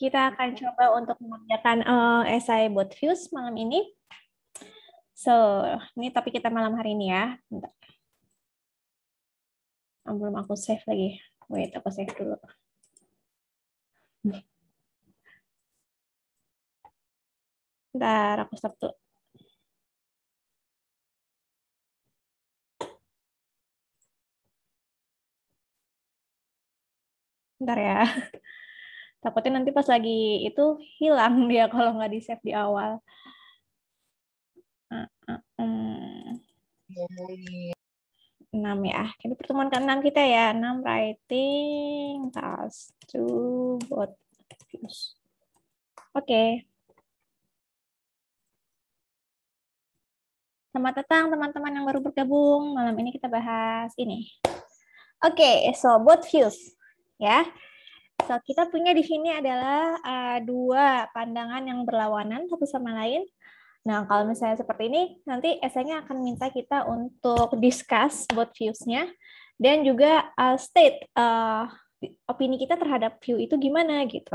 Kita akan coba untuk mengerjakan uh, buat views malam ini. So, ini tapi kita malam hari ini ya. Bentar. Ah, belum aku save lagi. Wait, aku save dulu. Bentar, aku stop dulu. Bentar ya. takutnya nanti pas lagi itu hilang dia kalau nggak di save di awal enam ya ini pertemuan ke enam kita ya enam writing task to bot views oke okay. selamat datang teman-teman yang baru bergabung malam ini kita bahas ini oke okay, so bot views ya yeah. So, kita punya di sini adalah uh, dua pandangan yang berlawanan satu sama lain. Nah, kalau misalnya seperti ini, nanti esainya akan minta kita untuk discuss both views-nya dan juga uh, state uh, opini kita terhadap view itu gimana gitu.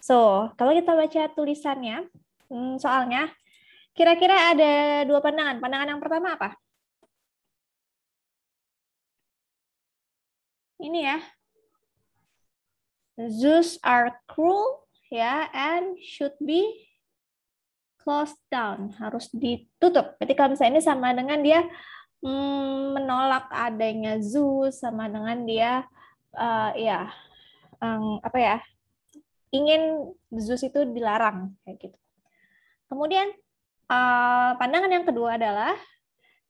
So, kalau kita baca tulisannya, hmm, soalnya kira-kira ada dua pandangan. Pandangan yang pertama apa? Ini ya, zoos are cruel ya and should be closed down harus ditutup. Jadi kalau misalnya ini sama dengan dia mm, menolak adanya zoo sama dengan dia uh, ya um, apa ya ingin zoo itu dilarang kayak gitu. Kemudian uh, pandangan yang kedua adalah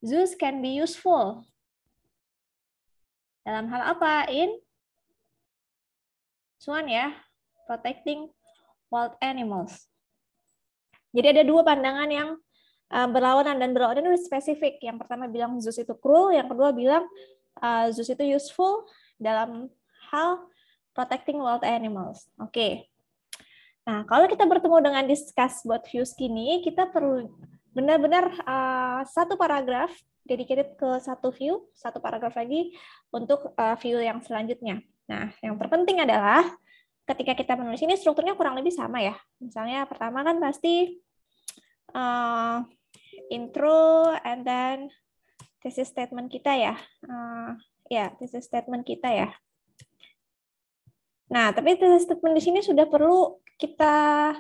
zoos can be useful. Dalam hal apa? In one ya, protecting wild animals. Jadi ada dua pandangan yang eh, berlawanan dan berlawanan itu spesifik. Yang pertama bilang Zeus itu cruel, yang kedua bilang uh, Zeus itu useful dalam hal protecting wild animals. Oke. Okay. Nah, kalau kita bertemu dengan discuss about views kini, kita perlu benar-benar eh, satu paragraf dedicated ke satu view, satu paragraf lagi untuk uh, view yang selanjutnya. Nah, yang terpenting adalah ketika kita menulis ini strukturnya kurang lebih sama ya. Misalnya pertama kan pasti uh, intro and then thesis statement kita ya. Uh, ya, yeah, thesis statement kita ya. Nah, tapi thesis statement di sini sudah perlu kita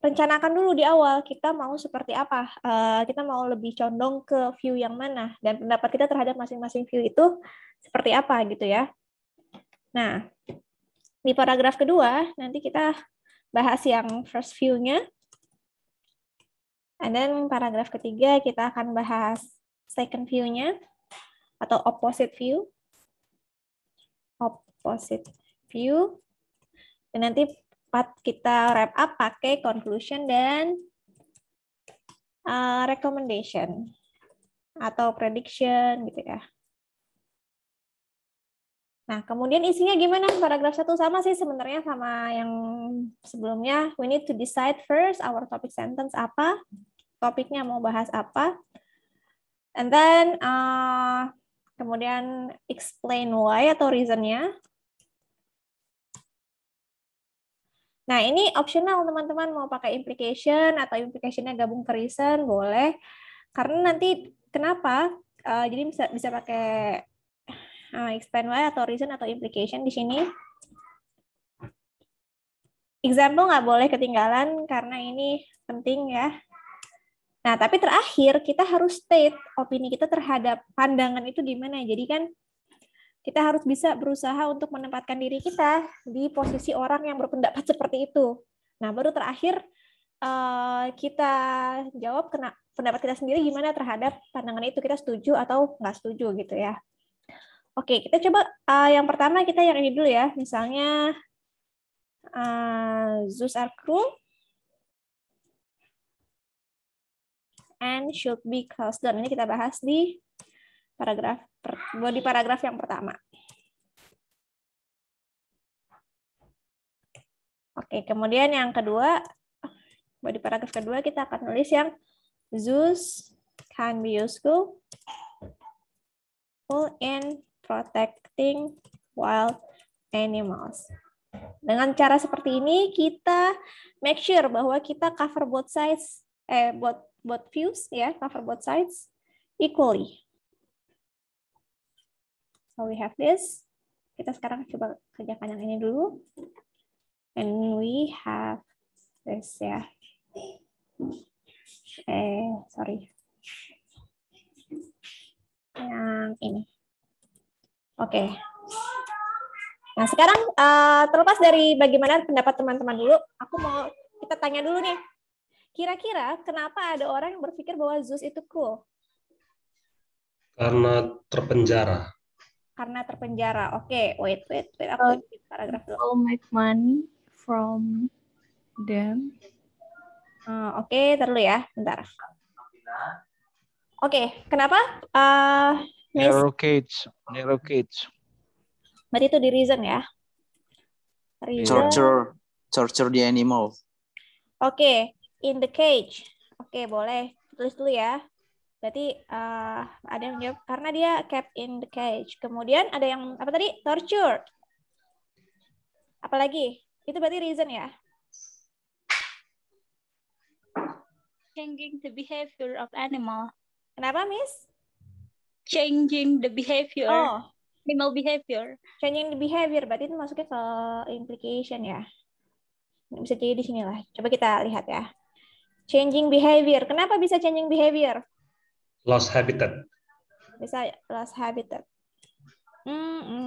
rencanakan dulu di awal kita mau seperti apa. Uh, kita mau lebih condong ke view yang mana dan pendapat kita terhadap masing-masing view itu seperti apa gitu ya. Nah, di paragraf kedua nanti kita bahas yang first view-nya. And then paragraf ketiga kita akan bahas second view-nya atau opposite view. Opposite view. Dan nanti part kita wrap up pakai conclusion dan uh, recommendation atau prediction gitu ya. Nah, kemudian isinya gimana? Paragraf satu sama sih sebenarnya sama yang sebelumnya. We need to decide first our topic sentence apa, topiknya mau bahas apa, and then uh, kemudian explain why atau reasonnya. Nah, ini optional teman-teman mau pakai implication atau implicationnya gabung ke reason boleh. Karena nanti kenapa? Uh, jadi bisa bisa pakai uh, ah, explain why atau reason atau implication di sini. Example nggak boleh ketinggalan karena ini penting ya. Nah, tapi terakhir kita harus state opini kita terhadap pandangan itu gimana. Jadi kan kita harus bisa berusaha untuk menempatkan diri kita di posisi orang yang berpendapat seperti itu. Nah, baru terakhir eh, kita jawab kena pendapat kita sendiri gimana terhadap pandangan itu kita setuju atau nggak setuju gitu ya. Oke, kita coba uh, yang pertama kita yang ini dulu ya. Misalnya uh, Zeus are cruel and should be closed down. Ini kita bahas di paragraf di paragraf yang pertama. Oke, kemudian yang kedua, di paragraf kedua kita akan nulis yang Zeus can be useful in protecting wild animals. Dengan cara seperti ini kita make sure bahwa kita cover both sides eh both both views ya, yeah, cover both sides equally. So we have this. Kita sekarang coba kerjakan yang ini dulu. And we have this ya. Yeah. Eh, sorry. Yang ini. Oke. Okay. Nah, sekarang uh, terlepas dari bagaimana pendapat teman-teman dulu, aku mau kita tanya dulu nih. Kira-kira kenapa ada orang yang berpikir bahwa Zeus itu cruel? Karena terpenjara. Karena terpenjara. Oke, okay. wait, wait, wait. Aku uh, paragraf dulu. I'll make money from them. Uh, Oke, okay, terlalu ya. Bentar. Oke, okay, kenapa? Uh, Narrow cage, narrow cage. Berarti itu di reason ya? Reason. Torture, torture the animal. Oke, okay. in the cage. Oke, okay, boleh. Tulis dulu ya. Berarti uh, ada yang jawab karena dia kept in the cage. Kemudian ada yang apa tadi? Torture. Apalagi? Itu berarti reason ya? Changing the behavior of animal. Kenapa, Miss? changing the behavior. Oh. Animal behavior. Changing the behavior, berarti itu masuknya ke implication ya. Bisa jadi di sini lah. Coba kita lihat ya. Changing behavior. Kenapa bisa changing behavior? Lost habitat. Bisa lost habitat. Mm -mm.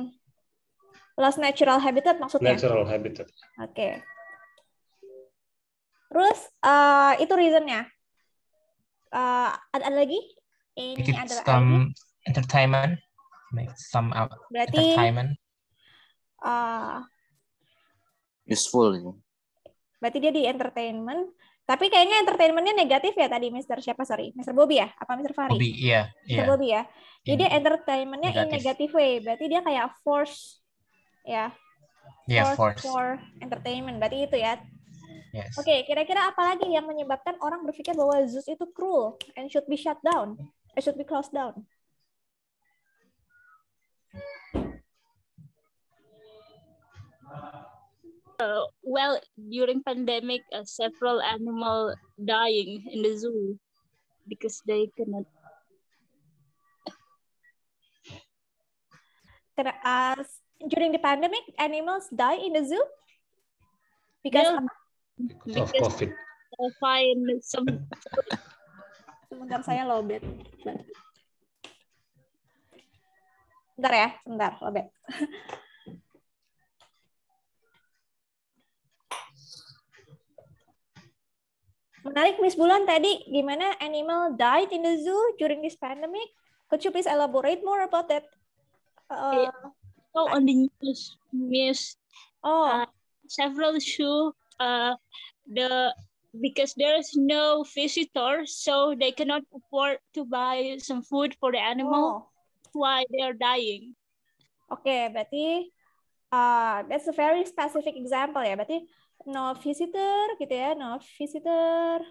Lost natural habitat maksudnya? Natural habitat. Oke. Okay. Terus uh, itu reasonnya. Uh, ada, ada lagi? Ini ada some lagi? entertainment make some up Berarti, entertainment uh, useful ya. Berarti dia di entertainment, tapi kayaknya entertainmentnya negatif ya tadi Mister siapa sorry, Mister Bobby ya, apa Mister Fari? Bobby, iya. Mister Yeah. Bobby ya. Jadi dia iya. entertainmentnya in negative way, berarti dia kayak force ya. Yeah, force, force for entertainment, berarti itu ya. Yes. Oke, okay, kira-kira apa lagi yang menyebabkan orang berpikir bahwa Zeus itu cruel and should be shut down, and should be closed down? Uh, well, during pandemic, uh, several animal dying in the zoo because they cannot. Terus, uh, during the pandemic, animals die in the zoo because yeah. Because of COVID. Fine, some. Sebentar saya lobet. Bentar ya, sebentar lobet. Menarik, Miss Bulan tadi gimana animal died in the zoo during this pandemic? Could you please elaborate more about that? Uh, iya. so on the news, news oh. Uh, several zoo, uh, the because there's no visitor, so they cannot afford to buy some food for the animal. Oh. they are dying? Oke, okay, berarti uh, that's a very specific example ya. Berarti no visitor gitu ya, no visitor.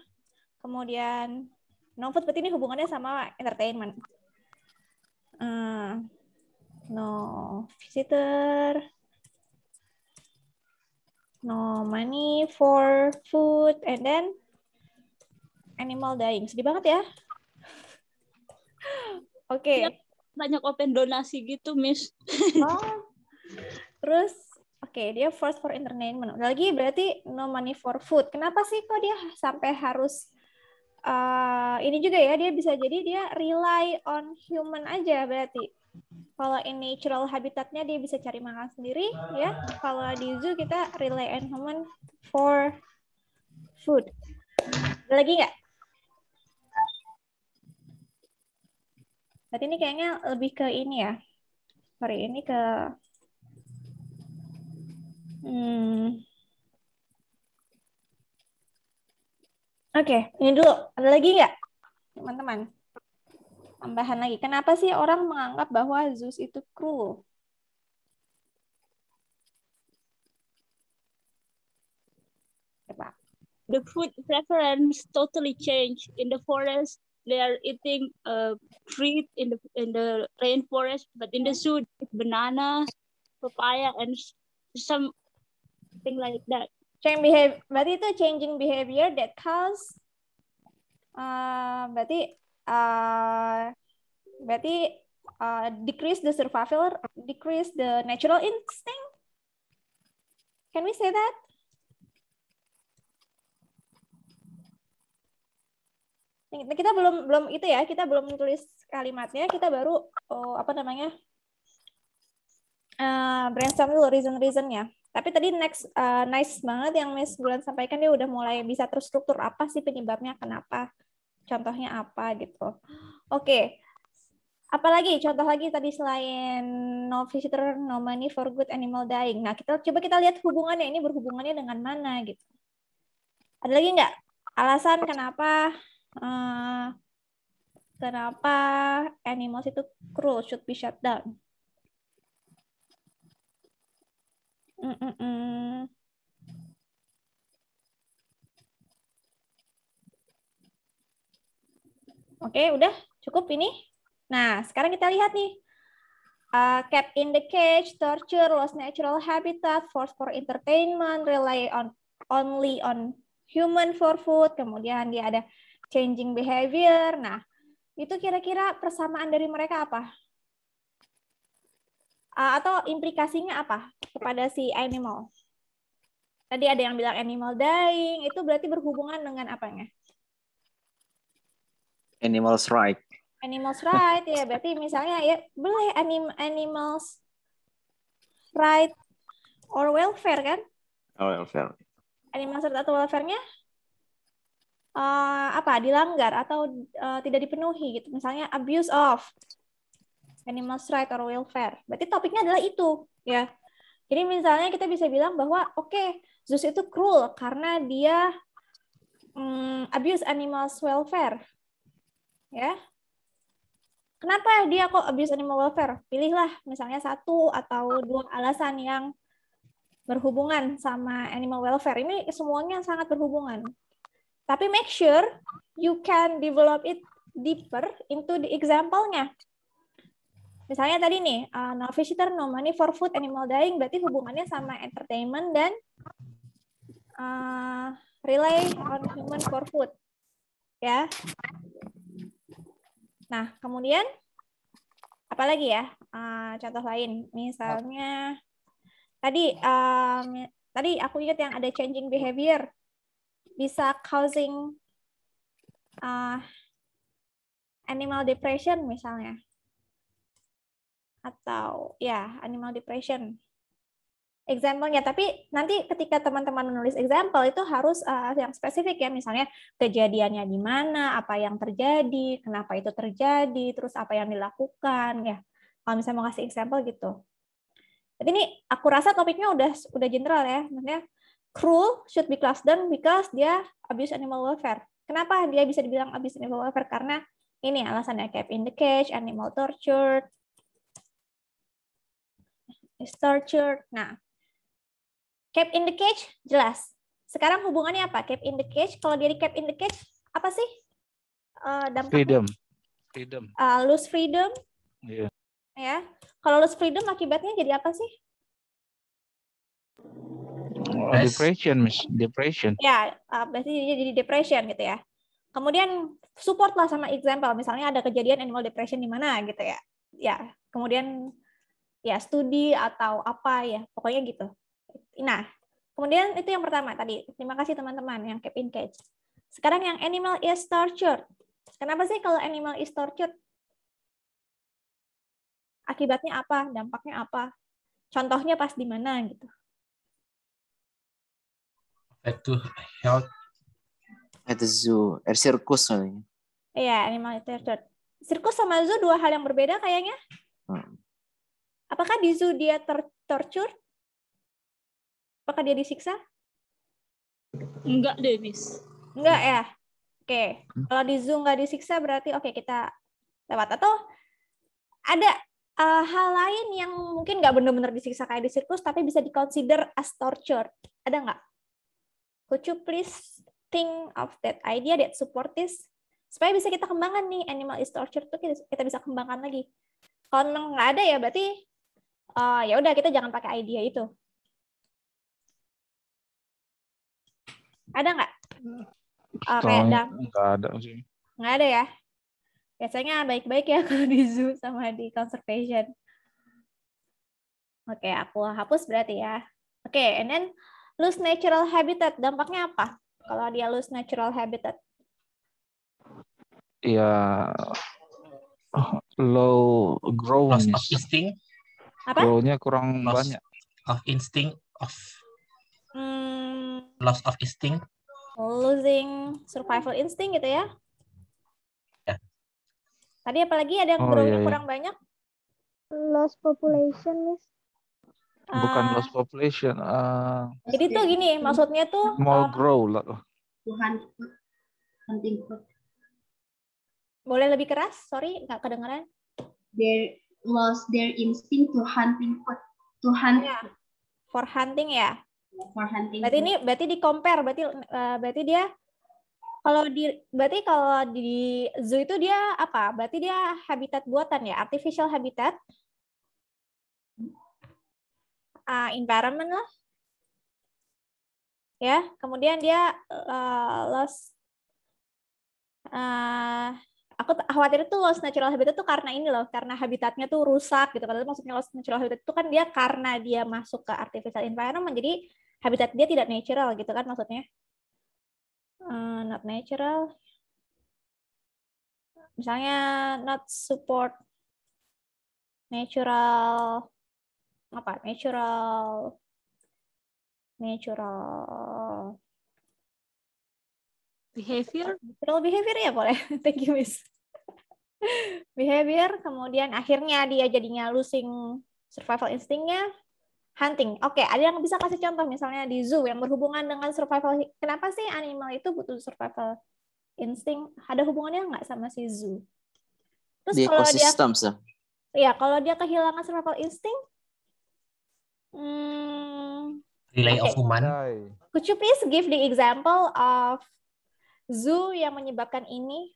Kemudian no food berarti ini hubungannya sama entertainment. Uh, eh, no visitor. No money for food and then animal dying. Sedih banget ya. Oke. okay. Iya, banyak open donasi gitu, Miss. oh. Terus Oke, okay, dia first for entertainment. Lagi berarti no money for food. Kenapa sih kok dia sampai harus uh, ini juga ya? Dia bisa jadi dia rely on human aja berarti. Kalau in natural habitatnya dia bisa cari makan sendiri, ya. Kalau di zoo kita rely on human for food. Ada lagi nggak? Berarti ini kayaknya lebih ke ini ya. Sorry, ini ke Hmm. Oke, okay, ini dulu. Ada lagi nggak, teman-teman? Tambahan lagi. Kenapa sih orang menganggap bahwa Zeus itu cruel? The food preference totally changed. In the forest, they are eating uh, fruit in the in the rainforest, but in the zoo, banana, papaya, and some something like that. Change behavior, berarti itu changing behavior that cause, uh, berarti uh, berarti uh, decrease the survival, decrease the natural instinct. Can we say that? kita belum belum itu ya kita belum tulis kalimatnya kita baru oh, apa namanya uh, brainstorm dulu reason reasonnya tapi tadi next uh, nice banget yang Miss Bulan sampaikan dia udah mulai bisa terstruktur apa sih penyebabnya kenapa, contohnya apa gitu. Oke, okay. apalagi contoh lagi tadi selain no visitor no money for good animal dying. Nah kita coba kita lihat hubungannya ini berhubungannya dengan mana gitu. Ada lagi nggak alasan kenapa uh, kenapa animals itu cruel should be shut down? mm Oke, udah cukup ini. Nah, sekarang kita lihat nih. Uh, kept in the cage, torture, lost natural habitat, force for entertainment, rely on only on human for food. Kemudian dia ada changing behavior. Nah, itu kira-kira persamaan dari mereka apa? Eh, atau implikasinya apa kepada si animal? Tadi ada yang bilang animal dying, itu berarti berhubungan dengan apanya? Animals right. Animals right ya, berarti misalnya ya boleh anim animals right or welfare kan? Oh, welfare. Animals right atau welfare-nya uh, apa dilanggar atau uh, tidak dipenuhi gitu. Misalnya abuse of animal rights or welfare. Berarti topiknya adalah itu, ya. Jadi misalnya kita bisa bilang bahwa oke, okay, Zeus itu cruel karena dia mm, abuse animals welfare. Ya. Kenapa dia kok abuse animal welfare? Pilihlah misalnya satu atau dua alasan yang berhubungan sama animal welfare. Ini semuanya sangat berhubungan. Tapi make sure you can develop it deeper into the example-nya misalnya tadi nih, uh, no visitor, no money for food, animal dying, berarti hubungannya sama entertainment dan uh, relay on human for food. Ya. Nah, kemudian apa lagi ya? Uh, contoh lain, misalnya tadi um, tadi aku ingat yang ada changing behavior bisa causing uh, animal depression misalnya atau ya animal depression. Example-nya, tapi nanti ketika teman-teman menulis example itu harus uh, yang spesifik ya, misalnya kejadiannya di mana, apa yang terjadi, kenapa itu terjadi, terus apa yang dilakukan ya. Kalau misalnya mau kasih example gitu. Jadi ini aku rasa topiknya udah udah general ya, maksudnya cruel should be classed down because dia abuse animal welfare. Kenapa dia bisa dibilang abuse animal welfare? Karena ini alasannya kept in the cage, animal torture, is Nah, cap in the cage jelas. Sekarang hubungannya apa? Cap in the cage. Kalau dia di kept in the cage apa sih? Uh, Freedom. Freedom. Uh, lose freedom. Iya. Yeah. Ya. Kalau lose freedom akibatnya jadi apa sih? Oh, depression, Miss. Depression. Ya, uh, eh, jadi jadi depression gitu ya. Kemudian support lah sama example. Misalnya ada kejadian animal depression di mana gitu ya. Ya, kemudian ya studi atau apa ya pokoknya gitu nah kemudian itu yang pertama tadi terima kasih teman-teman yang keep in cage sekarang yang animal is tortured kenapa sih kalau animal is tortured akibatnya apa dampaknya apa contohnya pas di mana gitu itu health at the zoo at er, circus soalnya iya animal is tortured sirkus sama zoo dua hal yang berbeda kayaknya hmm Apakah di zoo dia ter torture? Apakah dia disiksa? Enggak deh, Enggak ya? Oke. Okay. Kalau di zoo nggak disiksa berarti oke okay, kita lewat. Atau ada uh, hal lain yang mungkin nggak benar-benar disiksa kayak di sirkus tapi bisa diconsider as torture. Ada enggak? Could you please think of that idea that support this? Supaya bisa kita kembangkan nih animal is torture tuh kita, kita bisa kembangkan lagi. Kalau memang nggak ada ya berarti uh, ya udah kita jangan pakai idea itu. Ada nggak? Uh, ada. Nggak ada sih. Nggak ada ya. Biasanya baik-baik ya kalau di zoo sama di conservation. Oke, okay, aku hapus berarti ya. Oke, okay, and then lose natural habitat. Dampaknya apa kalau dia lose natural habitat? ya yeah. Oh, low growing. Loss of listing apa role kurang loss banyak of instinct of hmm. loss of instinct losing survival instinct gitu ya ya tadi apalagi ada yang oh, iya, iya. kurang banyak loss population miss bukan uh, ah. loss population uh, jadi tuh gini maksudnya tuh small uh, grow lah Tuhan hunting boleh lebih keras sorry nggak kedengeran there lost their instinct to hunting for to hunt yeah. for hunting ya. For hunting. Berarti ini berarti di compare berarti uh, berarti dia kalau di berarti kalau di zoo itu dia apa? Berarti dia habitat buatan ya, artificial habitat. Uh, environment lah. Ya, kemudian dia uh, lost uh, aku khawatir tuh loss natural habitat tuh karena ini loh, karena habitatnya tuh rusak gitu. Padahal maksudnya loss natural habitat itu kan dia karena dia masuk ke artificial environment, jadi habitat dia tidak natural gitu kan maksudnya. Uh, not natural. Misalnya not support natural apa natural natural behavior behavioral behavior ya boleh thank you miss behavior kemudian akhirnya dia jadinya losing survival instingnya hunting oke okay, ada yang bisa kasih contoh misalnya di zoo yang berhubungan dengan survival kenapa sih animal itu butuh survival insting ada hubungannya nggak sama si zoo terus di kalau ekosistem, dia ya kalau dia kehilangan survival insting hmm, relay okay. of human. Could you please give the example of zoo yang menyebabkan ini?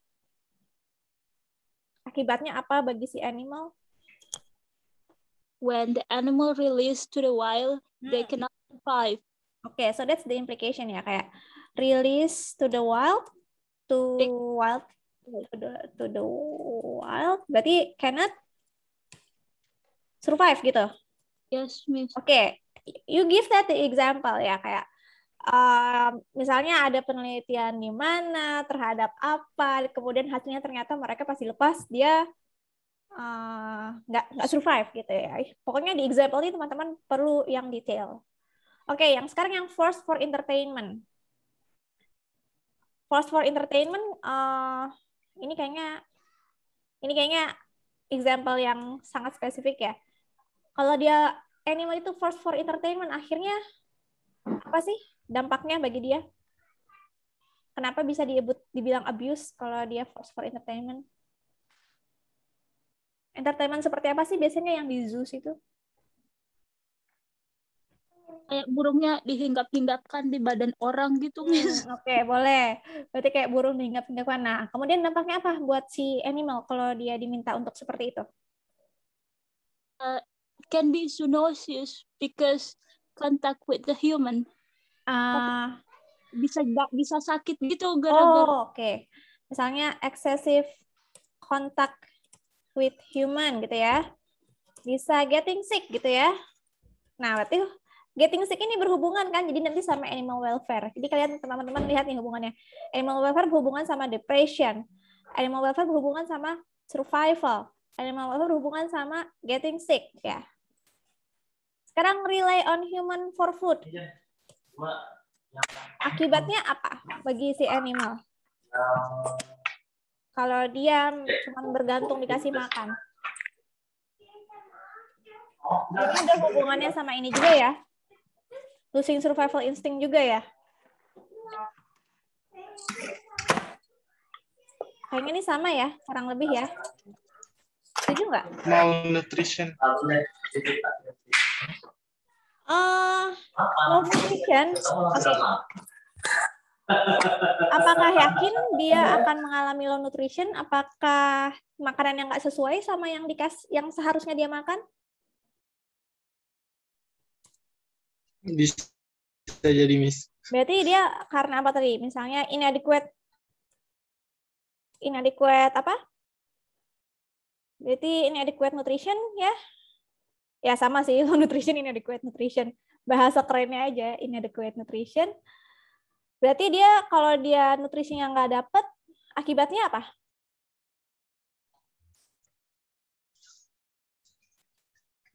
Akibatnya apa bagi si animal? When the animal released to the wild, hmm. they cannot survive. Oke, okay, so that's the implication ya kayak release to the wild, to the wild, to the, to the wild. Berarti cannot survive gitu. Yes, miss. Oke, okay. you give that the example ya kayak misalnya ada penelitian di mana terhadap apa, kemudian hasilnya ternyata mereka pasti lepas dia eh, nggak uh, nggak survive gitu ya. Pokoknya di example ini teman-teman perlu yang detail. Oke, okay, yang sekarang yang force for entertainment. Force for entertainment uh, ini kayaknya ini kayaknya example yang sangat spesifik ya. Kalau dia animal itu force for entertainment akhirnya apa sih? dampaknya bagi dia? Kenapa bisa dibilang abuse kalau dia force for entertainment? Entertainment seperti apa sih biasanya yang di Zeus itu? kayak burungnya dihinggap hinggapkan di badan orang gitu Hmm, Oke okay, boleh. Berarti kayak burung dihinggap hinggapkan Nah kemudian dampaknya apa buat si animal kalau dia diminta untuk seperti itu? Uh, can be zoonosis because contact with the human. Uh, bisa bisa sakit gitu gara-gara. Oh, oke. Okay. Misalnya excessive contact with human gitu ya. Bisa getting sick gitu ya. Nah, berarti getting sick ini berhubungan kan jadi nanti sama animal welfare. Jadi kalian teman-teman lihat nih hubungannya. Animal welfare berhubungan sama depression. Animal welfare berhubungan sama survival. Animal welfare berhubungan sama getting sick ya. Sekarang rely on human for food. Iya. Akibatnya apa bagi si animal? Eh, Kalau dia cuma bergantung dikasih makan. Oh, ini ada hubungannya sama ini juga ya? Losing survival instinct juga ya? Kayaknya ini sama ya, kurang lebih ya. Setuju nggak? Malnutrition. Uh, Apakah yakin dia akan mengalami low nutrition? Apakah makanan yang nggak sesuai sama yang dikas yang seharusnya dia makan? Bisa jadi miss. Berarti dia karena apa tadi? Misalnya inadequate inadequate apa? Berarti inadequate nutrition ya ya sama sih low nutrition ini inadequate nutrition bahasa kerennya aja ini inadequate nutrition berarti dia kalau dia nutrisi nutrisinya nggak dapet akibatnya apa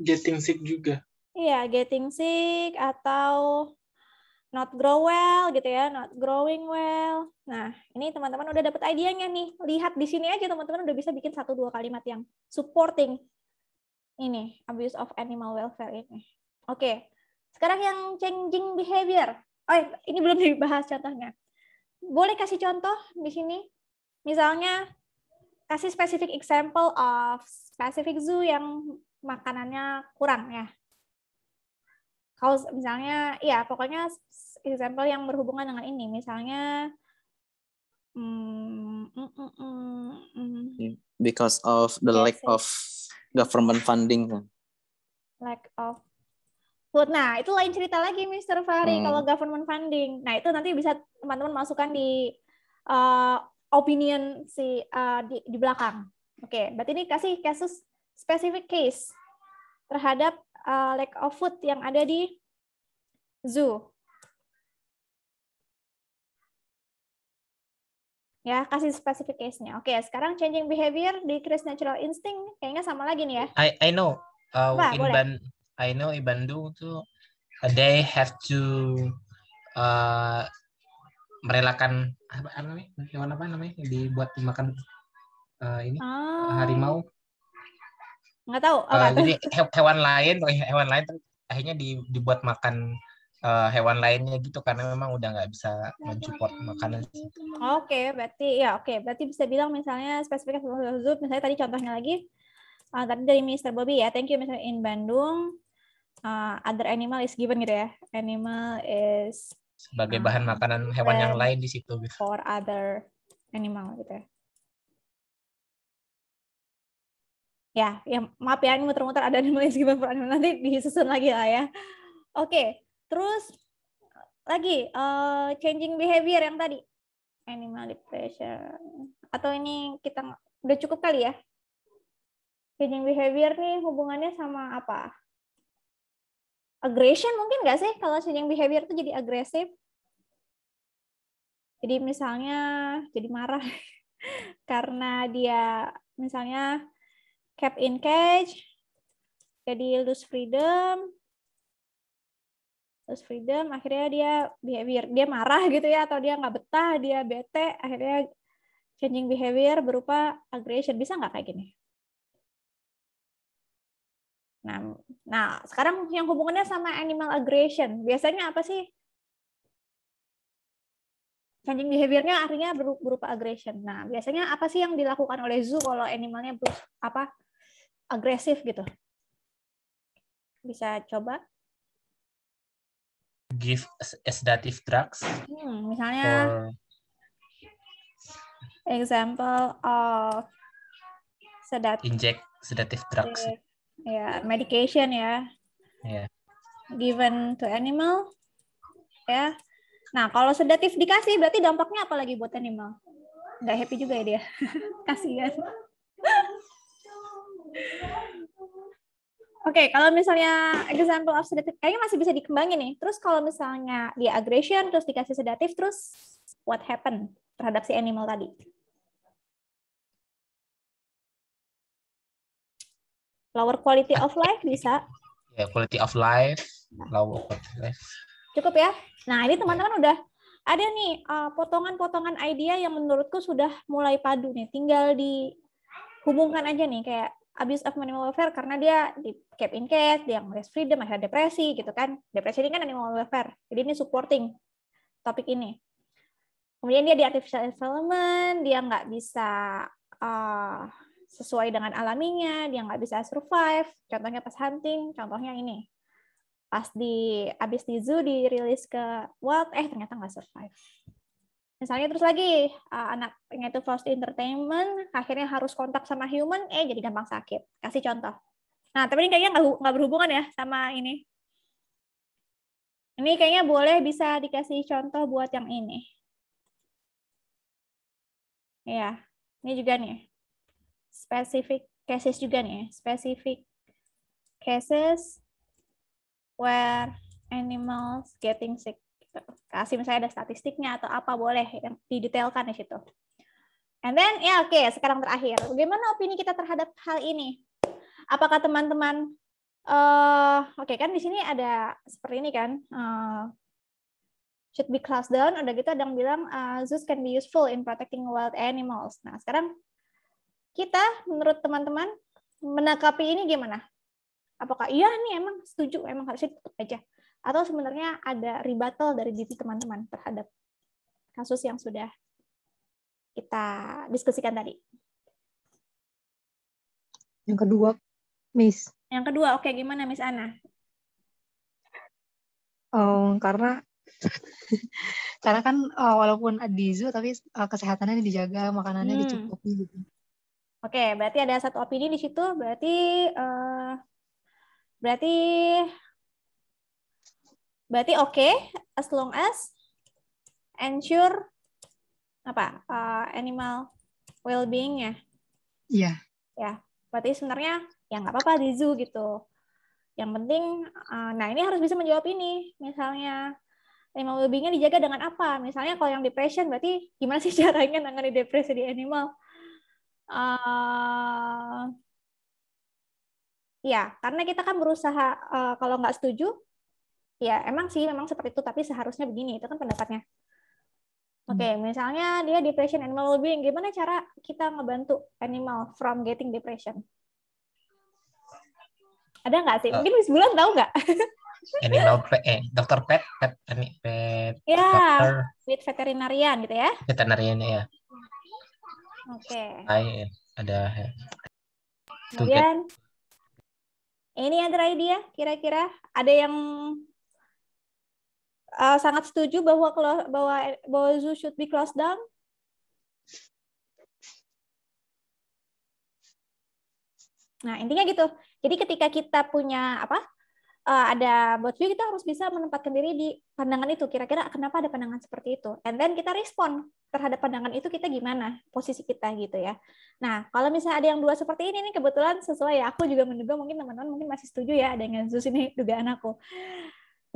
getting sick juga iya getting sick atau not grow well gitu ya, not growing well. Nah, ini teman-teman udah dapat idenya nih. Lihat di sini aja teman-teman udah bisa bikin satu dua kalimat yang supporting ini abuse of animal welfare ini. Oke, okay. sekarang yang changing behavior. Oh, ini belum dibahas contohnya. Boleh kasih contoh di sini? Misalnya kasih specific example of specific zoo yang makanannya kurang ya. Kalau misalnya, ya pokoknya example yang berhubungan dengan ini, misalnya mm, mm, mm, mm, because of the lack of government funding kan. Lack of food. Nah, itu lain cerita lagi Mr. Fahri hmm. kalau government funding. Nah, itu nanti bisa teman-teman masukkan di uh, opinion si uh, di, di belakang. Oke, okay. berarti ini kasih kasus specific case terhadap uh, lack of food yang ada di zoo. ya kasih spesifik case-nya. Oke, sekarang changing behavior di Chris Natural Instinct kayaknya sama lagi nih ya. I I know uh, Wah, in boleh. Ban I know in Bandung tuh uh, they have to uh, merelakan apa, apa namanya hewan apa namanya dibuat dimakan uh, ini oh. harimau. Nggak tahu. apa uh, jadi hewan lain oh iya, hewan lain akhirnya dibuat makan uh, hewan lainnya gitu karena memang udah nggak bisa mensupport makanan. Oke, okay, berarti ya oke, okay. berarti bisa bilang misalnya spesifikasi tersebut misalnya tadi contohnya lagi uh, tadi dari Mr. Bobby ya, thank you Mr. in Bandung uh, other animal is given gitu ya. Animal is sebagai uh, bahan makanan hewan yang lain di situ gitu. For other animal gitu ya. Ya, ya maaf ya ini muter-muter ada animal is given for animal nanti disusun lagi lah ya. Oke. Okay Terus lagi uh, changing behavior yang tadi animal depression atau ini kita udah cukup kali ya changing behavior nih hubungannya sama apa aggression mungkin nggak sih kalau changing behavior tuh jadi agresif jadi misalnya jadi marah karena dia misalnya kept in cage jadi lose freedom terus freedom akhirnya dia behavior dia marah gitu ya atau dia nggak betah dia bete akhirnya changing behavior berupa aggression bisa nggak kayak gini nah nah sekarang yang hubungannya sama animal aggression biasanya apa sih changing behaviornya artinya berupa aggression nah biasanya apa sih yang dilakukan oleh zoo kalau animalnya apa agresif gitu bisa coba give sedative drugs? Hmm, misalnya for... example of uh, sedative inject sedative drugs. Eh, ya, yeah, medication ya. Yeah. yeah. Given to animal. Ya. Yeah. Nah, kalau sedatif dikasih berarti dampaknya apa lagi buat animal? Nggak happy juga ya dia. Kasihan okay, kalau misalnya example of sedatif kayaknya masih bisa dikembangin nih. Terus kalau misalnya dia aggression terus dikasih sedatif terus what happen terhadap si animal tadi? Lower quality of life bisa. Ya, yeah, quality of life, lower quality of life. Cukup ya. Nah, ini teman-teman udah ada nih eh, potongan-potongan uh, idea yang menurutku sudah mulai padu nih. Tinggal dihubungkan aja nih kayak abuse of animal welfare karena dia di cap in case, dia yang breast freedom, akhirnya depresi gitu kan. Depresi ini kan animal welfare. Jadi ini supporting topik ini. Kemudian dia di artificial environment, dia nggak bisa uh, sesuai dengan alaminya, dia nggak bisa survive. Contohnya pas hunting, contohnya ini. Pas di abis di zoo dirilis ke world, eh ternyata nggak survive. Misalnya terus lagi uh, pengen itu first entertainment, akhirnya harus kontak sama human, eh jadi gampang sakit. Kasih contoh. Nah, tapi ini kayaknya nggak berhubungan ya sama ini. Ini kayaknya boleh bisa dikasih contoh buat yang ini. Ya, ini juga nih. Specific cases juga nih. Specific cases where animals getting sick kasih misalnya ada statistiknya atau apa boleh yang didetailkan di situ. And then ya oke okay, sekarang terakhir, bagaimana opini kita terhadap hal ini? Apakah teman-teman uh, oke okay, kan di sini ada seperti ini kan uh, should be closed down udah gitu ada yang bilang uh, eh, zoos can be useful in protecting wild animals. Nah sekarang kita menurut teman-teman menangkapi ini gimana? Apakah iya nih emang setuju emang harus tutup aja? atau sebenarnya ada rebuttal dari diri teman-teman terhadap kasus yang sudah kita diskusikan tadi. Yang kedua, Miss. Yang kedua, oke okay, gimana Miss Ana? Um, karena karena kan uh, walaupun zoo tapi uh, kesehatannya dijaga, makanannya hmm. dicukupi gitu. Oke, okay, berarti ada satu opini di situ, berarti uh, berarti Berarti oke okay, as long as ensure apa uh, animal well-being ya. Iya. Yeah. Ya, berarti sebenarnya ya nggak apa-apa di zoo gitu. Yang penting, uh, nah ini harus bisa menjawab ini. Misalnya animal well-beingnya dijaga dengan apa? Misalnya kalau yang depression, berarti gimana sih caranya nangani depresi di animal? Uh, ya, karena kita kan berusaha uh, kalau nggak setuju, ya emang sih memang seperti itu tapi seharusnya begini itu kan pendapatnya hmm. Oke, okay, misalnya dia depression animal being gimana cara kita ngebantu animal from getting depression? Ada nggak sih? Eh. Mungkin Miss Bulan tahu nggak? Animal pet, eh, dokter pet, pet, pet, ya, dokter, with veterinarian gitu ya? Veterinarian ya. Oke. Okay. ada. Kemudian, ini terakhir dia kira-kira ada yang uh, sangat setuju bahwa bahwa bahwa zoo should be closed down? Nah, intinya gitu. Jadi ketika kita punya apa? Uh, ada bot view kita harus bisa menempatkan diri di pandangan itu. Kira-kira kenapa ada pandangan seperti itu? And then kita respon terhadap pandangan itu kita gimana posisi kita gitu ya. Nah, kalau misalnya ada yang dua seperti ini nih kebetulan sesuai ya. Aku juga menduga mungkin teman-teman mungkin masih setuju ya dengan Zeus ini dugaan aku.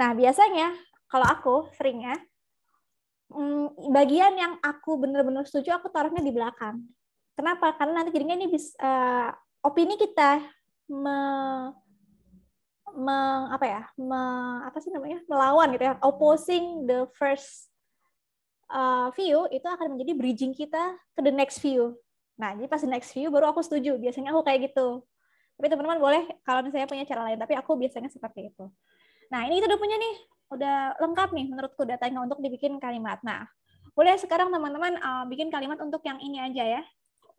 Nah, biasanya kalau aku seringnya mm, bagian yang aku benar-benar setuju aku taruhnya di belakang. Kenapa? Karena nanti jadinya ini bisa uh, eh, opini kita me, me, apa ya? Me, apa sih namanya? melawan gitu ya. Opposing the first uh, view itu akan menjadi bridging kita ke the next view. Nah, jadi pas the next view baru aku setuju. Biasanya aku kayak gitu. Tapi teman-teman boleh kalau misalnya punya cara lain, tapi aku biasanya seperti itu. Nah, ini kita udah punya nih udah lengkap nih menurutku datanya untuk dibikin kalimat. Nah, boleh sekarang teman-teman uh, bikin kalimat untuk yang ini aja ya.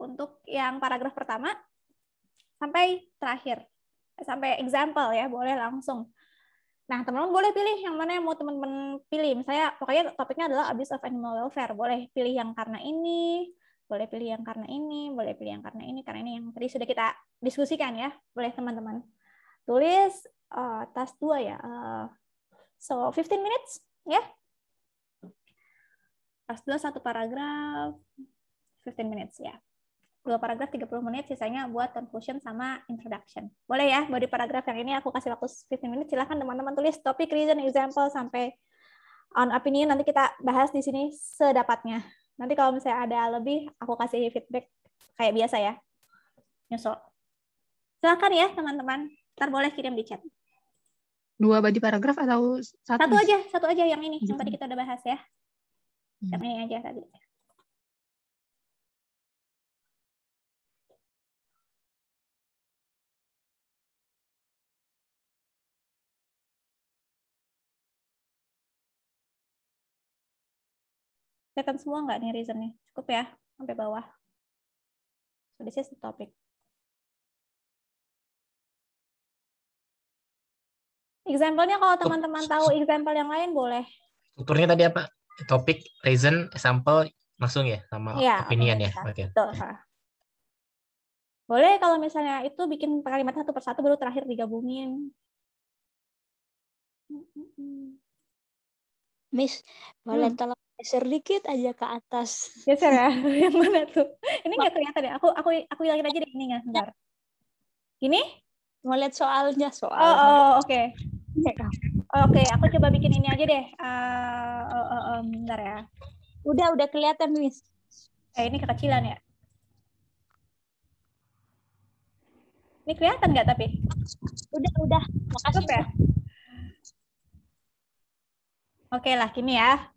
Untuk yang paragraf pertama sampai terakhir. Eh, sampai example ya, boleh langsung. Nah, teman-teman boleh pilih yang mana yang mau teman-teman pilih. Misalnya, pokoknya topiknya adalah abuse of animal welfare. Boleh pilih yang karena ini, boleh pilih yang karena ini, boleh pilih yang karena ini, karena ini yang tadi sudah kita diskusikan ya. Boleh teman-teman. Tulis uh, tas dua ya, uh, So 15 minutes, ya. Yeah? Pas dua satu paragraf 15 minutes ya. Yeah. Dua paragraf 30 menit sisanya buat conclusion sama introduction. Boleh ya, body paragraf yang ini aku kasih waktu 15 menit. Silahkan teman-teman tulis topik, reason, example sampai on opinion nanti kita bahas di sini sedapatnya. Nanti kalau misalnya ada lebih aku kasih feedback kayak biasa ya. Nyusul. Silahkan ya teman-teman. Ntar boleh kirim di chat dua body paragraf atau satu? Satu aja, satu aja yang ini yang tadi hmm. kita udah bahas ya. Hmm. Yang ini aja tadi. Kelihatan semua nggak nih reasonnya? Cukup ya, sampai bawah. So this is the topic. example kalau teman-teman tahu example yang lain boleh. Strukturnya tadi apa? Topik, reason, example, langsung ya sama ya, opinion ya. Oke. Okay. Boleh kalau misalnya itu bikin kalimat satu persatu baru terakhir digabungin. Miss, boleh hmm. tolong geser dikit aja ke atas. Geser ya? Yang mana tuh? Ini nggak kelihatan ya? Aku aku aku hilangin aja deh nggak, sebentar. Ini? Mau lihat soalnya soal. Oh, oh oke. Okay. Oke, aku coba bikin ini aja deh. Uh, uh, bentar ya. Udah, udah kelihatan, Miss. Eh, ini kekecilan ya? Ini kelihatan nggak tapi? Udah, udah. Makasih ya. Oke lah, gini ya.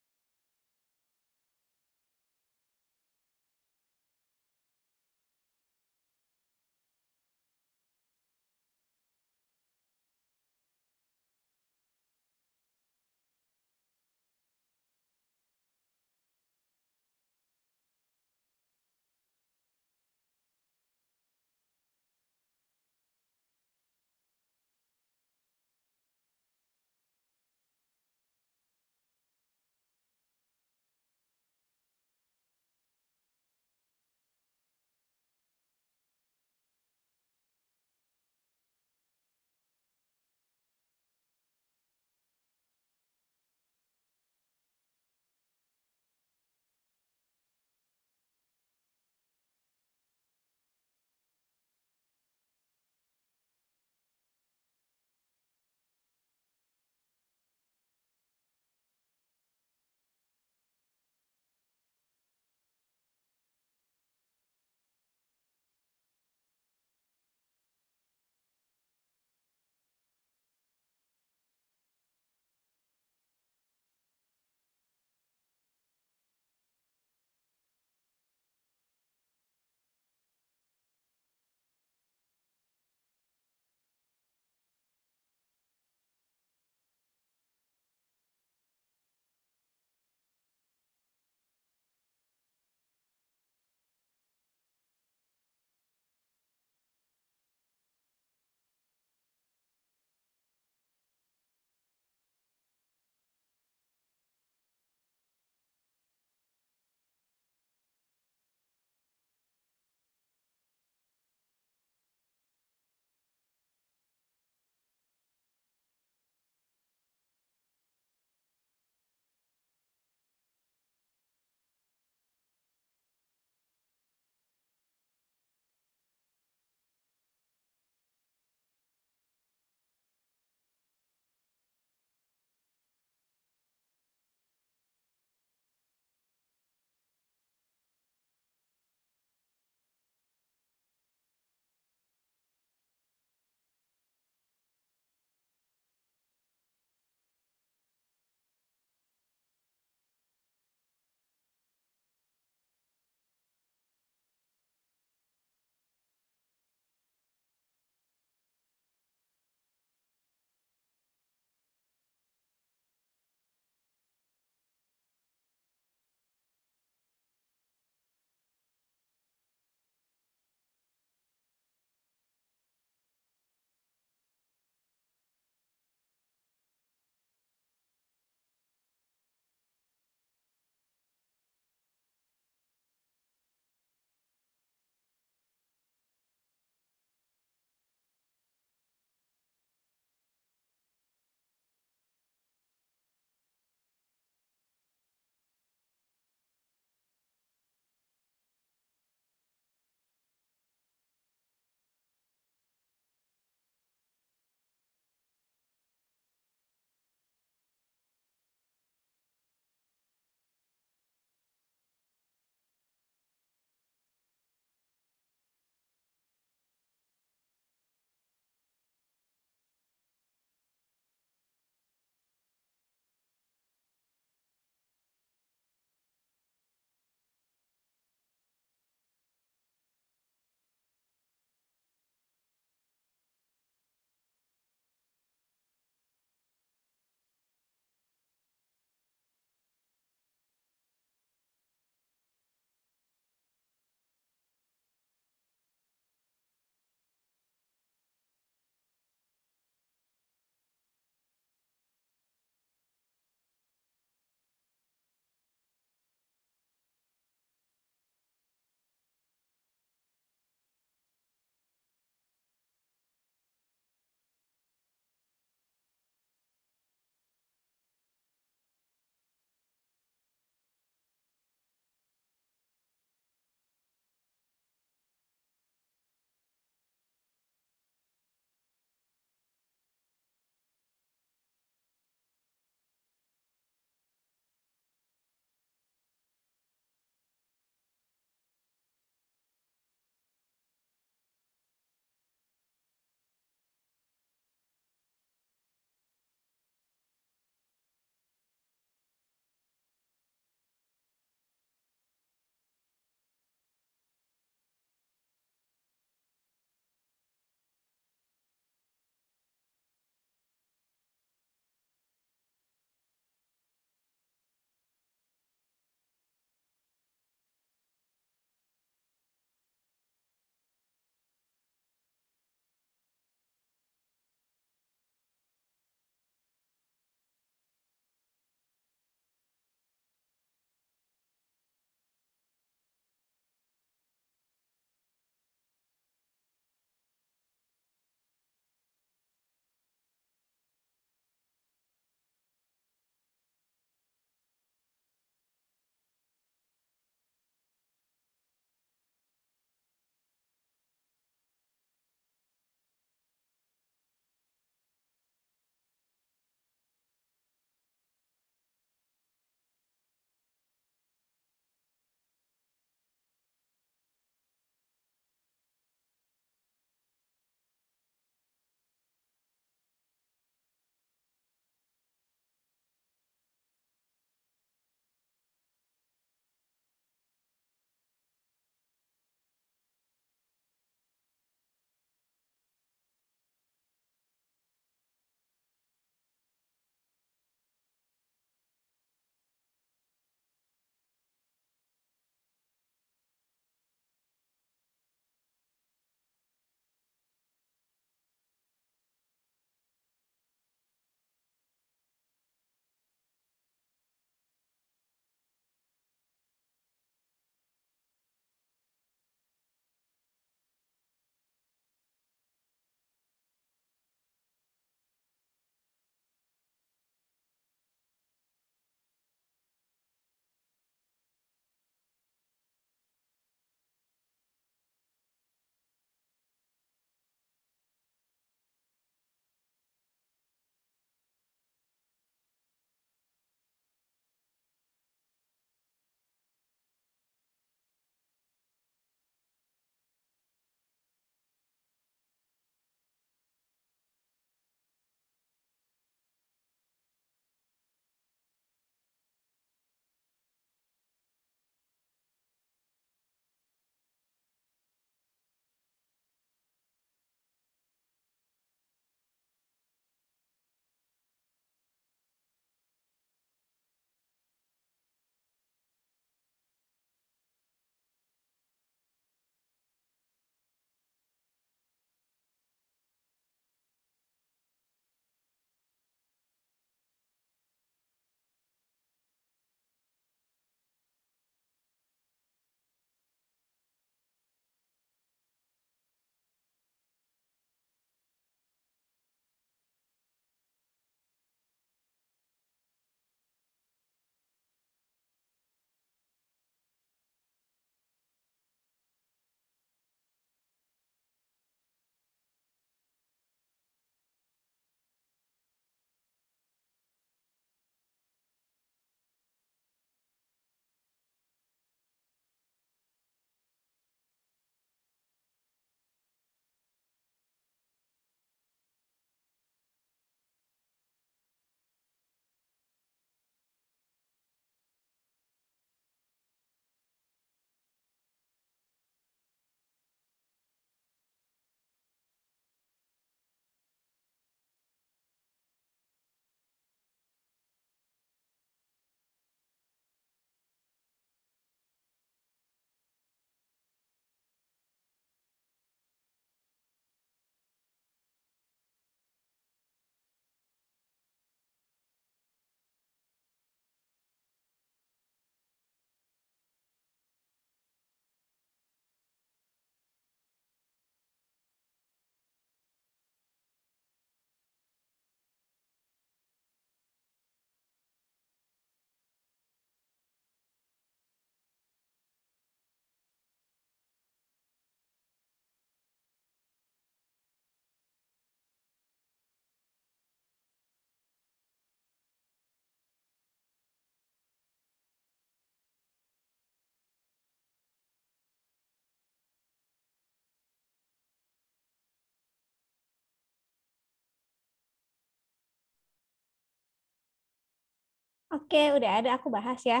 Oke, udah ada aku bahas ya,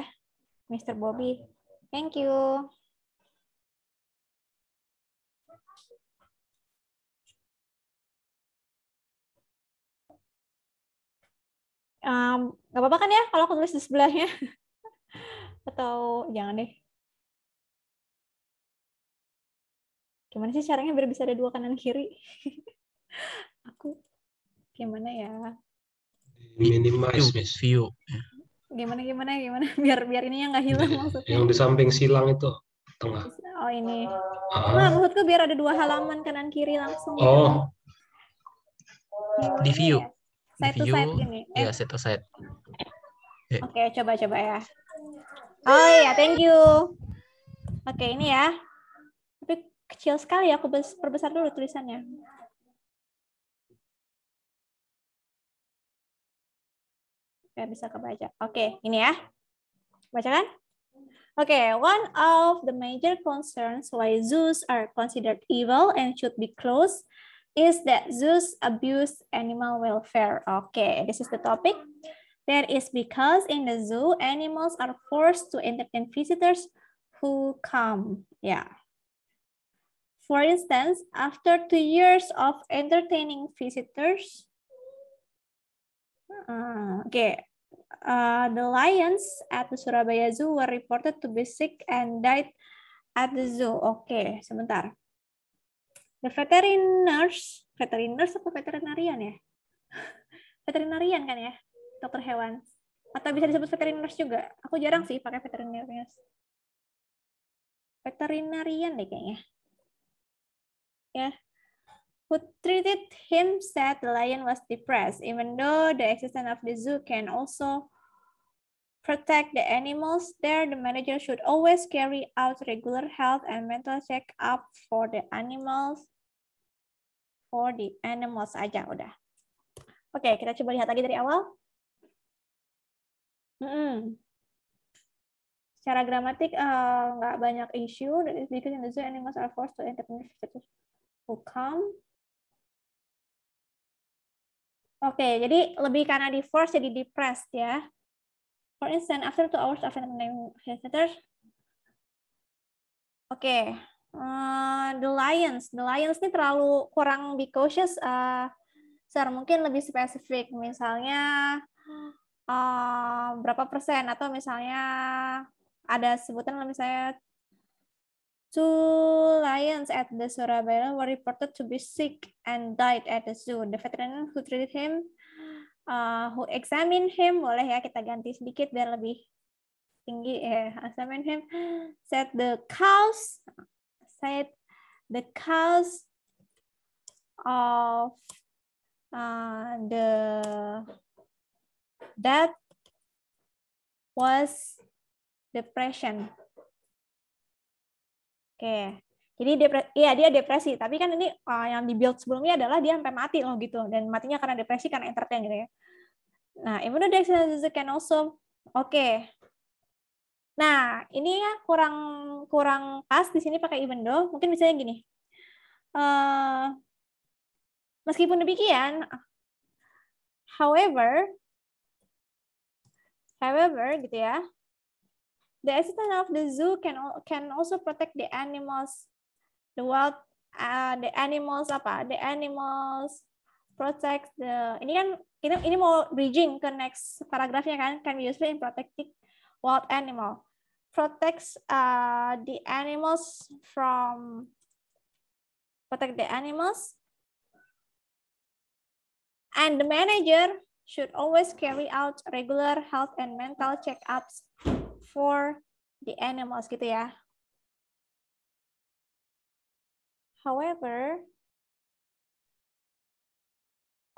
Mr. Bobby. Thank you. Um, gak apa-apa kan ya kalau aku tulis di sebelahnya? Atau jangan deh. Gimana sih caranya biar bisa ada dua kanan kiri? aku gimana ya? Minimize, view gimana gimana gimana biar biar ini yang nggak hilang iya, maksudnya yang di samping silang itu tengah oh ini ah. nah maksudku biar ada dua halaman kanan kiri langsung oh iya, di view iya, side di view, to side ini eh. ya side to side eh. oke okay, coba coba ya oh iya thank you oke okay, ini ya tapi kecil sekali ya aku perbesar dulu tulisannya Supaya bisa kebaca. Oke, okay, ini ya. Baca kan? Oke, okay, one of the major concerns why zoos are considered evil and should be closed is that zoos abuse animal welfare. Oke, okay, this is the topic. That is because in the zoo, animals are forced to entertain visitors who come. Yeah. For instance, after two years of entertaining visitors, Hmm, oke, okay. Uh, the lions at the Surabaya Zoo were reported to be sick and died at the zoo. Oke, okay, sebentar. The veterinarians, veterinarians apa veterinarian ya? veterinarian kan ya, dokter hewan. Atau bisa disebut veterinarians juga. Aku jarang sih pakai veterinarians. Veterinarian deh kayaknya. Ya, who treated him said the lion was depressed, even though the existence of the zoo can also protect the animals there, the manager should always carry out regular health and mental check-up for the animals. For the animals aja, udah. Oke, okay, kita coba lihat lagi dari awal. -hmm. Secara gramatik eh, nggak uh, banyak issue. That is because in the zoo, animals are forced to entertain visitors who come Oke, okay, jadi lebih karena di force jadi depressed ya. For instance, after two hours of visitor. Oke, okay. uh, eh, the lions, the lions ini terlalu kurang be cautious. Uh, eh, sir, mungkin lebih spesifik, misalnya uh, berapa persen atau misalnya ada sebutan misalnya Two lions at the Surabaya were reported to be sick and died at the zoo. The veterinarian who treated him, uh, who examined him, boleh ya kita ganti sedikit biar lebih tinggi. Eh, examine him, said the cows, said the cows of uh, the that was depression. Oke. Jadi depresi, iya dia depresi, tapi kan ini uh, yang di-build sebelumnya adalah dia sampai mati loh gitu, dan matinya karena depresi karena entertain gitu ya. Nah, immunodeficiency can also, oke. Okay. Nah, ini ya kurang kurang pas di sini pakai even though, mungkin misalnya gini. Uh, meskipun demikian, however, however gitu ya, The assistant of the zoo can can also protect the animals, the wild, uh, the animals apa? The animals protect the ini kan ini, ini mau bridging ke next kan can be useful in protecting wild animal protects uh, the animals from protect the animals and the manager should always carry out regular health and mental checkups for the animals gitu ya. However,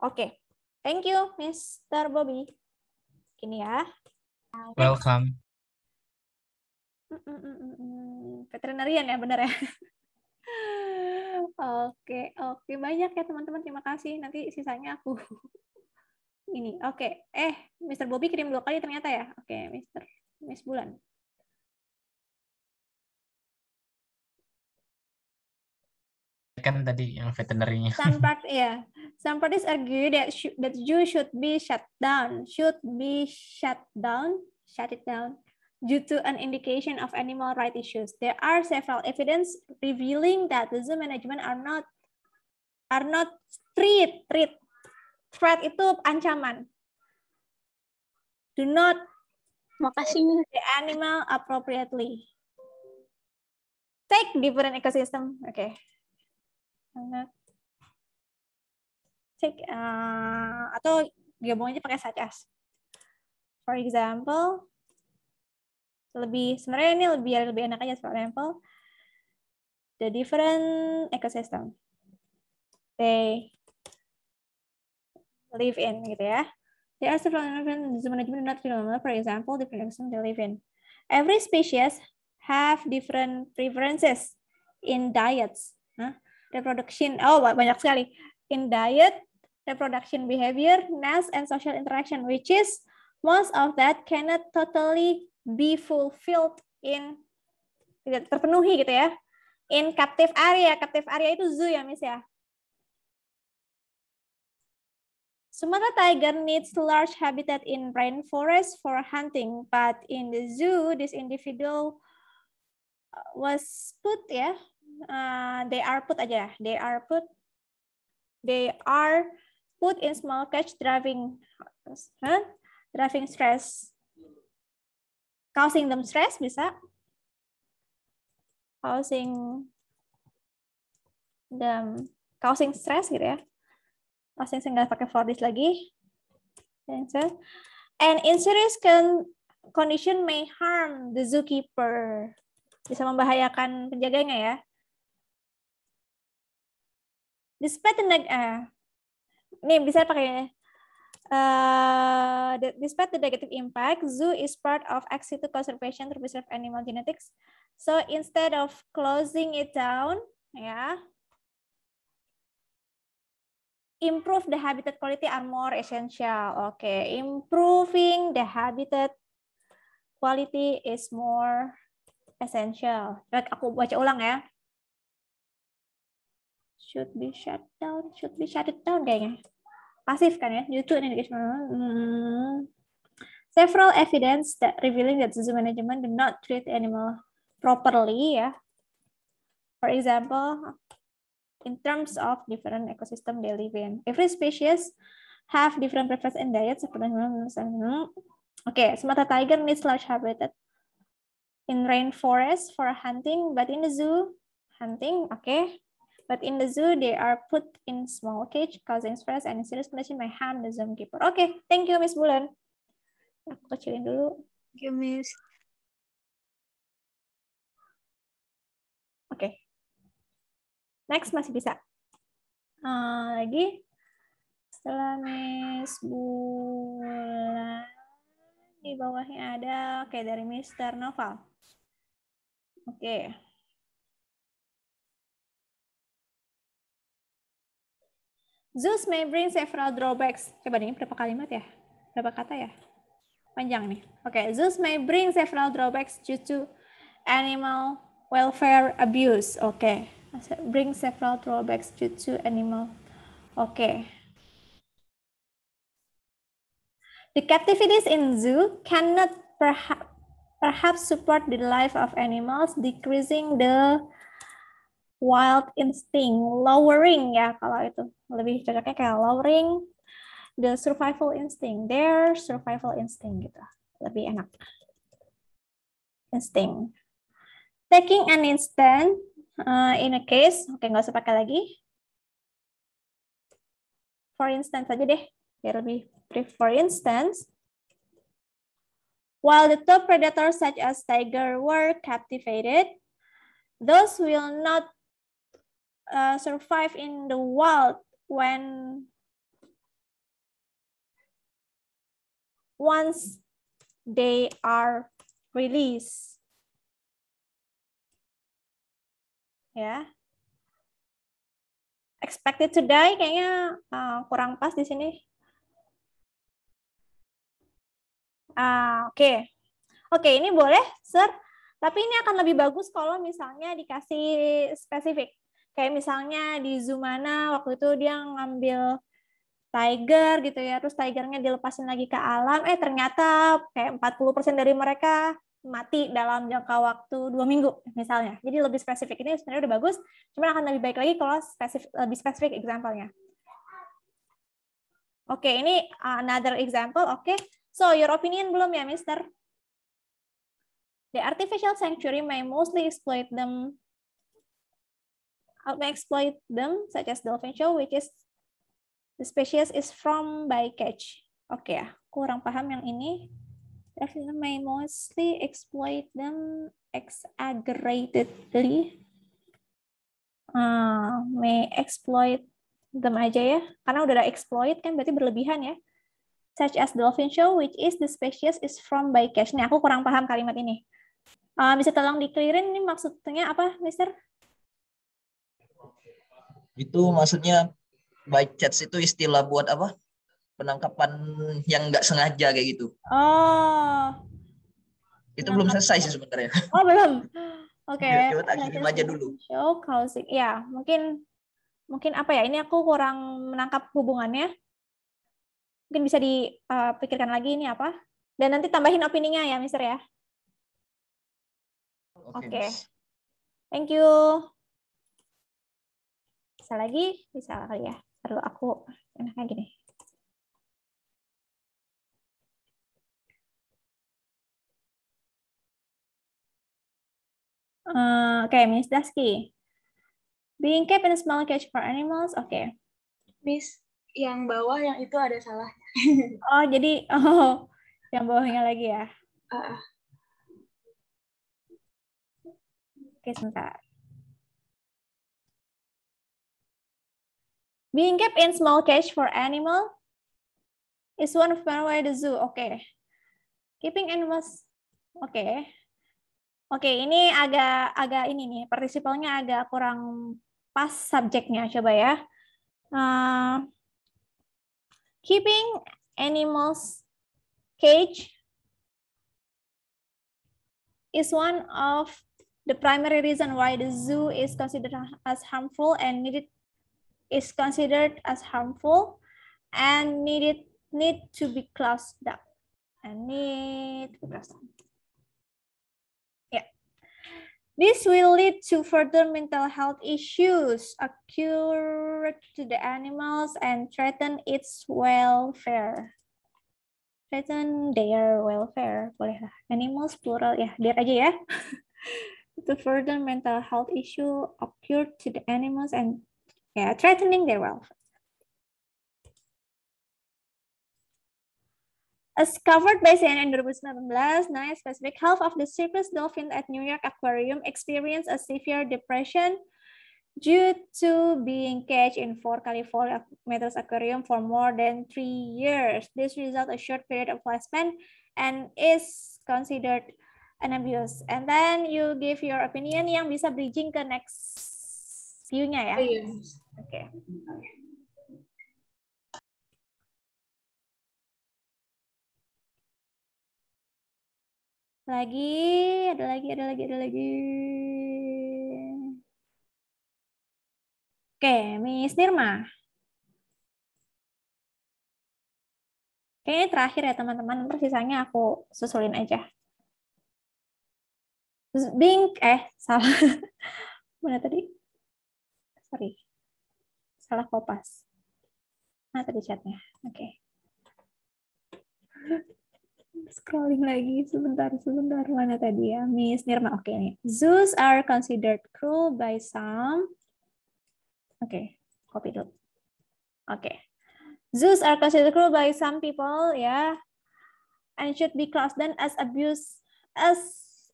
oke, okay. thank you, Mr. Bobby. Ini ya. Welcome. Veterinarian ya, benar ya. Oke, oke banyak ya teman-teman. Terima kasih. Nanti sisanya aku ini. Oke, eh Mr. Bobby kirim dua kali ternyata ya. Oke, Mr mes bulan. kan tadi yang veterinernya. Iya. Some part, yeah. Some parties argue that that you should be shut down, should be shut down, shut it down, due to an indication of animal right issues. There are several evidence revealing that the zoo management are not are not threat threat threat itu ancaman. Do not Makasih. The animal appropriately. Take different ecosystem. Oke. Okay. Take uh, atau gabung aja pakai such as. For example, lebih sebenarnya ini lebih lebih enak aja. For example, the different ecosystem they live in gitu ya. There are several environmental management not phenomenal, for example, different extent they live in. Every species have different preferences in diets. Huh? Reproduction, oh banyak sekali. In diet, reproduction behavior, nest, and social interaction, which is most of that cannot totally be fulfilled in terpenuhi gitu ya in captive area. Captive area itu zoo ya, Miss ya. Sumatra tiger needs large habitat in rainforest for hunting, but in the zoo, this individual uh, was put ya, yeah, uh, they are put aja, they are put, they are put in small cage driving, huh? driving stress, causing them stress bisa, causing them, causing stress gitu ya. Asing saya nggak pakai for this lagi. And in serious condition may harm the zookeeper. Bisa membahayakan penjaganya ya. Despite the neg uh, nih bisa pakai Uh, despite the negative impact, zoo is part of Act conservation to preserve animal genetics. So instead of closing it down, ya, yeah, improve the habitat quality are more essential. Oke, okay. improving the habitat quality is more essential. Aku baca ulang ya. Should be shut down, should be shut down kayaknya. Pasif kan ya, YouTube and education. Hmm. Several evidence that revealing that zoo management do not treat animal properly ya. For example, in terms of different ecosystem they live in. Every species have different preference and diets. Okay, Sumatra tiger needs large habitat in rainforest for hunting, but in the zoo, hunting, okay. But in the zoo, they are put in small cage, causing stress and serious condition by harm the zookeeper. Okay, thank you, Miss Bulan. Aku kecilin dulu. Thank you, Miss. Oke, Next masih bisa. Uh, lagi setelah Miss Bulan di bawahnya ada oke okay, dari Mr. Noval. Oke. Okay. Zeus may bring several drawbacks. Coba ini berapa kalimat ya? Berapa kata ya? Panjang nih. Oke, okay. Zeus may bring several drawbacks due to animal welfare abuse. Oke. Okay bring several drawbacks due to animal. Oke. Okay. The captivities in zoo cannot perhaps perhaps support the life of animals, decreasing the wild instinct, lowering ya kalau itu lebih cocoknya kayak lowering the survival instinct, their survival instinct gitu, lebih enak. Instinct. Taking an instant Uh, in a case, oke okay, nggak usah pakai lagi. For instance aja deh, biar lebih brief. For instance, while the top predators such as tiger were captivated, those will not uh, survive in the wild when once they are released. ya. Expected to die kayaknya uh, kurang pas di sini. Ah, oke, uh, oke okay. okay, ini boleh, sir. Tapi ini akan lebih bagus kalau misalnya dikasih spesifik. Kayak misalnya di Zumana waktu itu dia ngambil tiger gitu ya, terus tigernya dilepasin lagi ke alam, eh ternyata kayak 40% dari mereka mati dalam jangka waktu dua minggu misalnya. Jadi lebih spesifik ini sebenarnya udah bagus, cuma akan lebih baik lagi kalau spesifik, lebih spesifik example-nya. Oke, okay, ini another example. Oke, okay. so your opinion belum ya, Mister? The artificial sanctuary may mostly exploit them, uh, may exploit them, such as dolphin show, which is the species is from by catch. Oke okay, ya, kurang paham yang ini. Racism may mostly exploit them exaggeratedly. Uh, may exploit them aja ya, karena udah ada exploit kan berarti berlebihan ya. Such as dolphin show, which is the species is from by cash. Nih aku kurang paham kalimat ini. Uh, bisa tolong dikelirin ini maksudnya apa, Mister? Itu maksudnya by chats itu istilah buat apa? penangkapan yang nggak sengaja kayak gitu. Oh. Itu nah, belum selesai sih sebenarnya. Oh belum. Oke. Okay. aja dulu. Show closing. Ya mungkin mungkin apa ya ini aku kurang menangkap hubungannya. Mungkin bisa dipikirkan eh, lagi ini apa. Dan nanti tambahin opininya ya, Mister ya. Oke. okay. Thank you. Bisa lagi? Bisa kali ya. Perlu aku enaknya gini. Eh, okay, Miss Dasky. Being kept in a small cage for animals. Oke. Okay. Miss, yang bawah yang itu ada salah. oh, jadi oh, yang bawahnya lagi ya. Uh. Oke, okay, sebentar. Being kept in small cage for animal is one of my way to zoo. Oke. Okay. Keeping animals. Oke. Okay. Oke, ini agak agak ini nih, partisipalnya agak kurang pas subjeknya, coba ya. Uh, keeping animals cage is one of the primary reason why the zoo is considered as harmful and needed is considered as harmful and needed need to be closed down and need to be closed down. This will lead to further mental health issues occur to the animals and threaten its welfare. Threaten their welfare. Boleh Animals plural ya, biar aja ya. to further mental health issue occur to the animals and yeah, threatening their welfare. As covered by CNN 2019, nine specific half of the cheapest dolphin at New York Aquarium experienced a severe depression due to being caged in four California meters Aquarium for more than three years. This results a short period of lifespan and is considered an abuse. And then you give your opinion yang bisa bridging ke next viewnya nya ya. Oke. Oh, okay. Mm-hmm. Lagi, ada lagi, ada lagi, ada lagi. Oke, Miss Nirma. Kayaknya terakhir ya teman-teman, Terus sisanya aku susulin aja. Bing, eh salah. Mana tadi? Sorry. Salah kopas. Nah, tadi chatnya. Oke. Okay scrolling lagi sebentar sebentar mana tadi ya Miss Nirma oke okay, nih zoos are considered cruel by some oke okay, copy dulu oke okay. zoos are considered cruel by some people ya yeah, and should be classed then as abuse as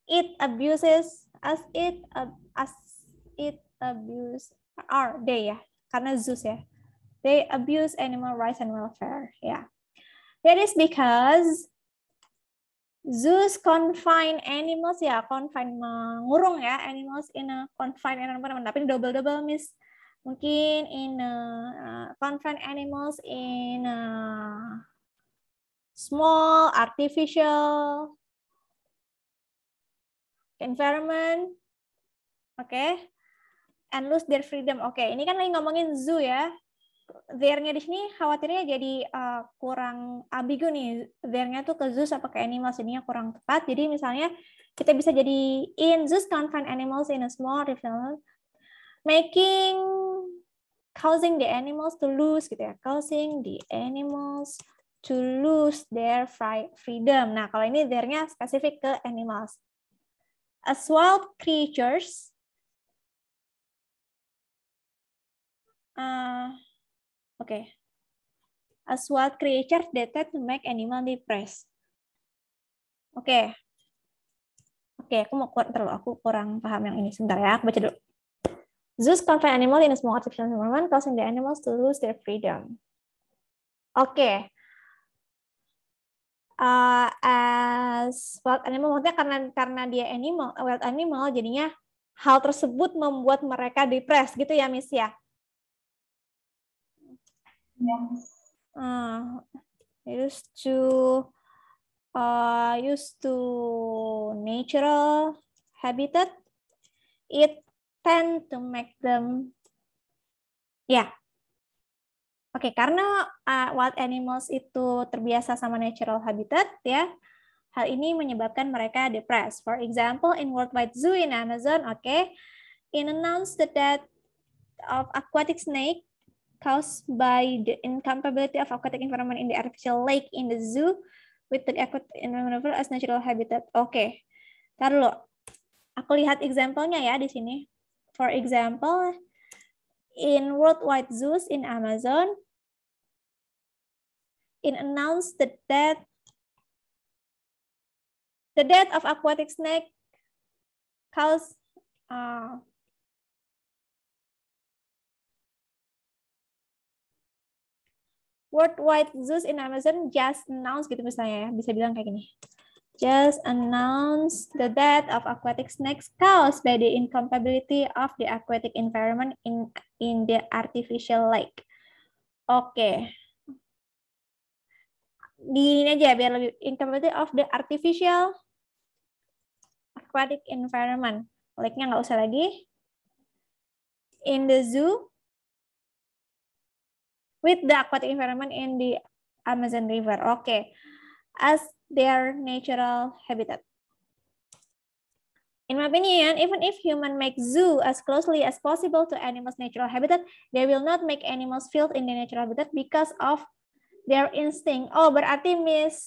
it abuses as it uh, as it abuse are they ya karena Zeus ya they abuse animal rights and welfare ya yeah. that is because zoos confine animals ya confine mengurung ya animals in a confined environment tapi double double miss mungkin in a, uh, confine animals in a small artificial environment oke okay. and lose their freedom oke okay. ini kan lagi ngomongin zoo ya there-nya di sini khawatirnya jadi uh, kurang ambigu nih. There-nya tuh ke Zeus apa ke animals kurang tepat. Jadi misalnya kita bisa jadi in Zeus find animals in a small river making causing the animals to lose gitu ya. Causing the animals to lose their freedom. Nah, kalau ini there-nya spesifik ke animals. As wild creatures uh, Okay. As what creature detect to make animal depressed. Oke. Okay. Oke, okay, aku mau kuat terlalu aku kurang paham yang ini sebentar ya. Aku baca dulu. Zeus confined animal in a small artificial environment causing the animals to lose their freedom. Oke. Okay. Uh, as wild animal maksudnya karena karena dia animal wild animal jadinya hal tersebut membuat mereka depres gitu ya Miss ya. Yes. Uh, ah, used to uh, used to natural habitat. It tend to make them. Ya. Yeah. Oke, okay, karena uh, wild animals itu terbiasa sama natural habitat, ya. Hal ini menyebabkan mereka depressed. For example, in Worldwide Zoo in Amazon, oke, okay, in announced death of aquatic snake caused by the incompatibility of aquatic environment in the artificial lake in the zoo with the aquatic environment as natural habitat. Oke, okay. taruh lo. Aku lihat example-nya ya di sini. For example, in worldwide zoos in Amazon, in announced the death the death of aquatic snake caused uh, worldwide Zeus in Amazon just announced gitu misalnya ya, bisa bilang kayak gini. Just announce the death of aquatic snakes caused by the incompatibility of the aquatic environment in in the artificial lake. Oke. Okay. Di ini aja biar lebih incompatibility of the artificial aquatic environment. Lake-nya nggak usah lagi. In the zoo with the aquatic environment in the Amazon River. okay. as their natural habitat. In my opinion, even if human make zoo as closely as possible to animals' natural habitat, they will not make animals feel in the natural habitat because of their instinct. Oh, berarti Miss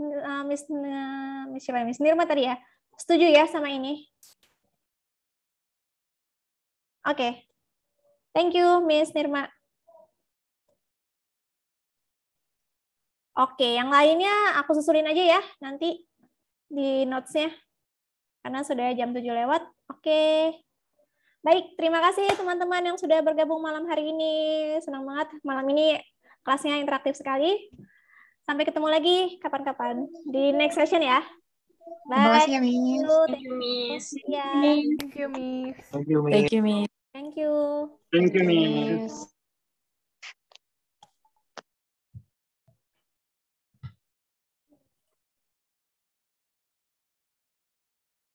uh, Miss uh, Miss siapa ya? Miss Nirma tadi ya? Setuju ya sama ini? Oke. Okay. Thank you Miss Nirma. Oke, yang lainnya aku susulin aja ya nanti di notes-nya. Karena sudah jam 7 lewat. Oke. Baik, terima kasih teman-teman yang sudah bergabung malam hari ini. Senang banget malam ini kelasnya interaktif sekali. Sampai ketemu lagi kapan-kapan di next session ya. Bye. Terima kasih, ya, Miss. Thank you, Miss. Iya. Thank you, Miss. Thank you, Miss. Thank you, Miss. Thank you. Thank you, Miss.